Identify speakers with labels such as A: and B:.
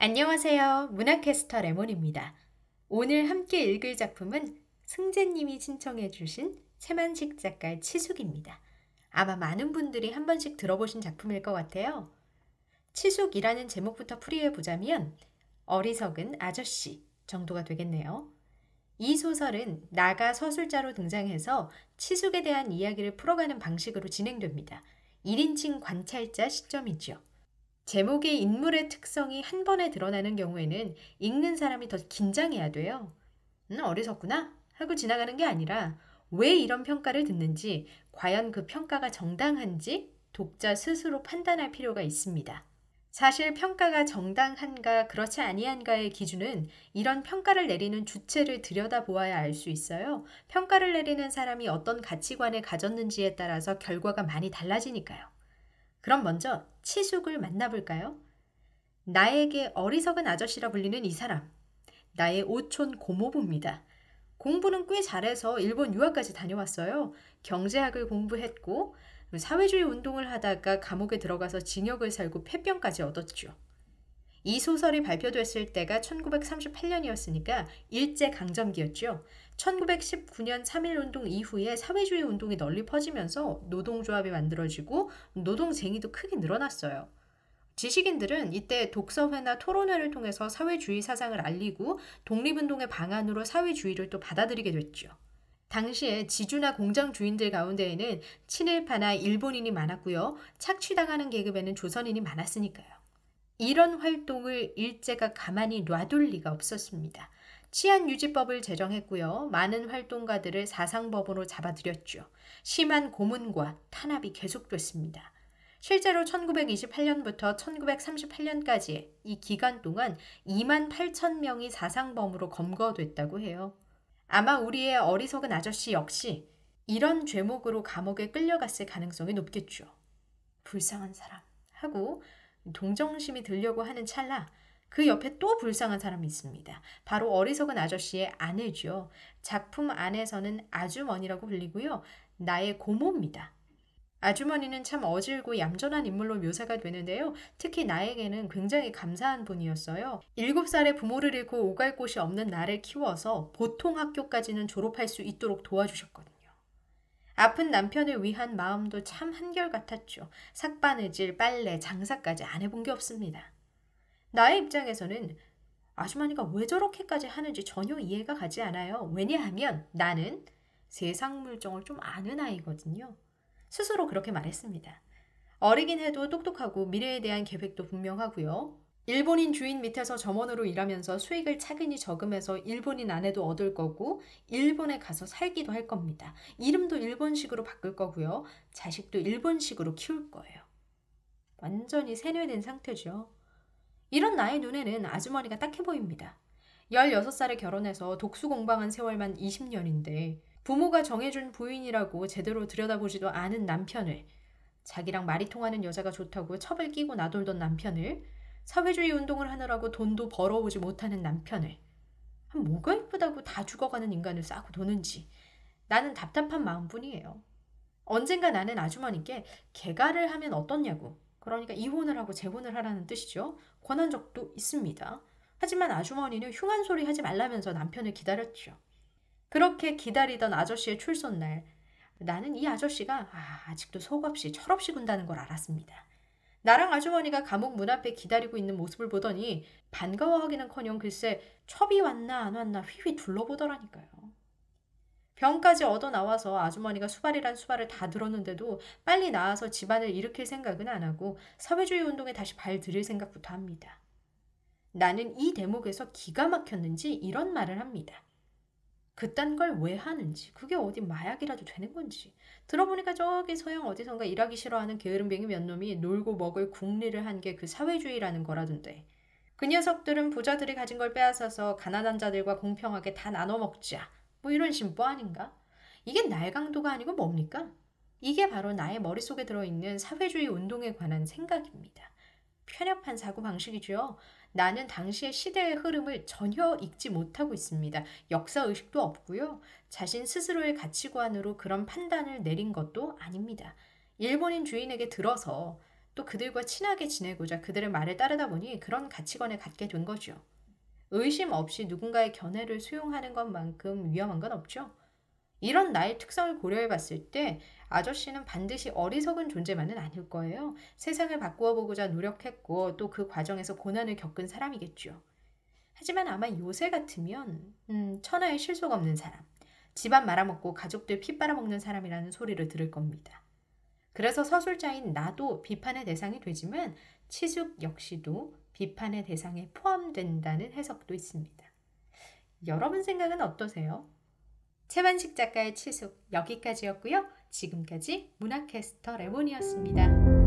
A: 안녕하세요. 문학캐스터 레몬입니다. 오늘 함께 읽을 작품은 승재님이 신청해 주신 채만식 작가의 치숙입니다. 아마 많은 분들이 한 번씩 들어보신 작품일 것 같아요. 치숙이라는 제목부터 풀이해보자면 어리석은 아저씨 정도가 되겠네요. 이 소설은 나가 서술자로 등장해서 치숙에 대한 이야기를 풀어가는 방식으로 진행됩니다. 1인칭 관찰자 시점이죠. 제목의 인물의 특성이 한 번에 드러나는 경우에는 읽는 사람이 더 긴장해야 돼요. 음, 어리석구나 하고 지나가는 게 아니라 왜 이런 평가를 듣는지 과연 그 평가가 정당한지 독자 스스로 판단할 필요가 있습니다. 사실 평가가 정당한가 그렇지 아니한가의 기준은 이런 평가를 내리는 주체를 들여다보아야 알 수 있어요. 평가를 내리는 사람이 어떤 가치관을 가졌는지에 따라서 결과가 많이 달라지니까요. 그럼 먼저 치숙을 만나볼까요? 나에게 어리석은 아저씨라 불리는 이 사람. 나의 오촌 고모부입니다. 공부는 꽤 잘해서 일본 유학까지 다녀왔어요. 경제학을 공부했고 사회주의 운동을 하다가 감옥에 들어가서 징역을 살고 폐병까지 얻었죠. 이 소설이 발표됐을 때가 1938년이었으니까 일제 강점기였죠. 1919년 3.1운동 이후에 사회주의 운동이 널리 퍼지면서 노동조합이 만들어지고 노동쟁이도 크게 늘어났어요. 지식인들은 이때 독서회나 토론회를 통해서 사회주의 사상을 알리고 독립운동의 방안으로 사회주의를 또 받아들이게 됐죠. 당시에 지주나 공장 주인들 가운데에는 친일파나 일본인이 많았고요. 착취당하는 계급에는 조선인이 많았으니까요. 이런 활동을 일제가 가만히 놔둘 리가 없었습니다. 치안 유지법을 제정했고요. 많은 활동가들을 사상법으로 잡아들였죠. 심한 고문과 탄압이 계속됐습니다. 실제로 1928년부터 1938년까지 이 기간 동안 2만 8천 명이 사상범으로 검거됐다고 해요. 아마 우리의 어리석은 아저씨 역시 이런 죄목으로 감옥에 끌려갔을 가능성이 높겠죠. 불쌍한 사람 하고 동정심이 들려고 하는 찰나 그 옆에 또 불쌍한 사람이 있습니다. 바로 어리석은 아저씨의 아내죠. 작품 안에서는 아주머니라고 불리고요. 나의 고모입니다. 아주머니는 참 어질고 얌전한 인물로 묘사가 되는데요. 특히 나에게는 굉장히 감사한 분이었어요. 7살에 부모를 잃고 오갈 곳이 없는 나를 키워서 보통 학교까지는 졸업할 수 있도록 도와주셨거든요. 아픈 남편을 위한 마음도 참 한결같았죠. 삭바느질, 빨래, 장사까지 안 해본 게 없습니다. 나의 입장에서는 아주머니가 왜 저렇게까지 하는지 전혀 이해가 가지 않아요. 왜냐하면 나는 세상 물정을 좀 아는 아이거든요. 스스로 그렇게 말했습니다. 어리긴 해도 똑똑하고 미래에 대한 계획도 분명하고요. 일본인 주인 밑에서 점원으로 일하면서 수익을 차근히 저금해서 일본인 아내도 얻을 거고 일본에 가서 살기도 할 겁니다. 이름도 일본식으로 바꿀 거고요. 자식도 일본식으로 키울 거예요. 완전히 세뇌된 상태죠. 이런 나의 눈에는 아주머니가 딱해 보입니다. 16살에 결혼해서 독수 공방한 세월만 20년인데 부모가 정해준 부인이라고 제대로 들여다보지도 않은 남편을 자기랑 말이 통하는 여자가 좋다고 첩을 끼고 나돌던 남편을 사회주의 운동을 하느라고 돈도 벌어오지 못하는 남편을 뭐가 이쁘다고 다 죽어가는 인간을 싸고 도는지 나는 답답한 마음뿐이에요. 언젠가 나는 아주머니께 개가를 하면 어떻냐고 그러니까 이혼을 하고 재혼을 하라는 뜻이죠. 권한 적도 있습니다. 하지만 아주머니는 흉한 소리 하지 말라면서 남편을 기다렸죠. 그렇게 기다리던 아저씨의 출선날, 나는 이 아저씨가 아, 아직도 속없이 철없이 군다는 걸 알았습니다. 나랑 아주머니가 감옥 문 앞에 기다리고 있는 모습을 보더니 반가워하기는커녕 글쎄 첩이 왔나 안 왔나 휘휘 둘러보더라니까요. 병까지 얻어 나와서 아주머니가 수발이란 수발을 다 들었는데도 빨리 나와서 집안을 일으킬 생각은 안 하고 사회주의 운동에 다시 발 들일 생각부터 합니다. 나는 이 대목에서 기가 막혔는지 이런 말을 합니다. 그딴 걸 왜 하는지, 그게 어디 마약이라도 되는 건지. 들어보니까 저기 서양 어디선가 일하기 싫어하는 게으름뱅이 몇 놈이 놀고 먹을 궁리를 한 게 그 사회주의라는 거라던데. 그 녀석들은 부자들이 가진 걸 빼앗아서 가난한 자들과 공평하게 다 나눠 먹자. 뭐 이런 심보 아닌가? 이게 날강도가 아니고 뭡니까? 이게 바로 나의 머릿속에 들어있는 사회주의 운동에 관한 생각입니다. 편협한 사고방식이죠. 나는 당시의 시대의 흐름을 전혀 읽지 못하고 있습니다. 역사의식도 없고요. 자신 스스로의 가치관으로 그런 판단을 내린 것도 아닙니다. 일본인 주인에게 들어서 또 그들과 친하게 지내고자 그들의 말을 따르다 보니 그런 가치관을 갖게 된 거죠. 의심 없이 누군가의 견해를 수용하는 것만큼 위험한 건 없죠. 이런 나의 특성을 고려해 봤을 때 아저씨는 반드시 어리석은 존재만은 아닐 거예요. 세상을 바꾸어 보고자 노력했고 또 그 과정에서 고난을 겪은 사람이겠죠. 하지만 아마 요새 같으면 음, 천하의 실속 없는 사람, 집안 말아먹고 가족들 핏 빨아먹는 사람이라는 소리를 들을 겁니다. 그래서 서술자인 나도 비판의 대상이 되지만 치숙 역시도 비판의 대상에 포함된다는 해석도 있습니다. 여러분 생각은 어떠세요? 채반식 작가의 치숙 여기까지였고요. 지금까지 문학캐스터 레몬이었습니다.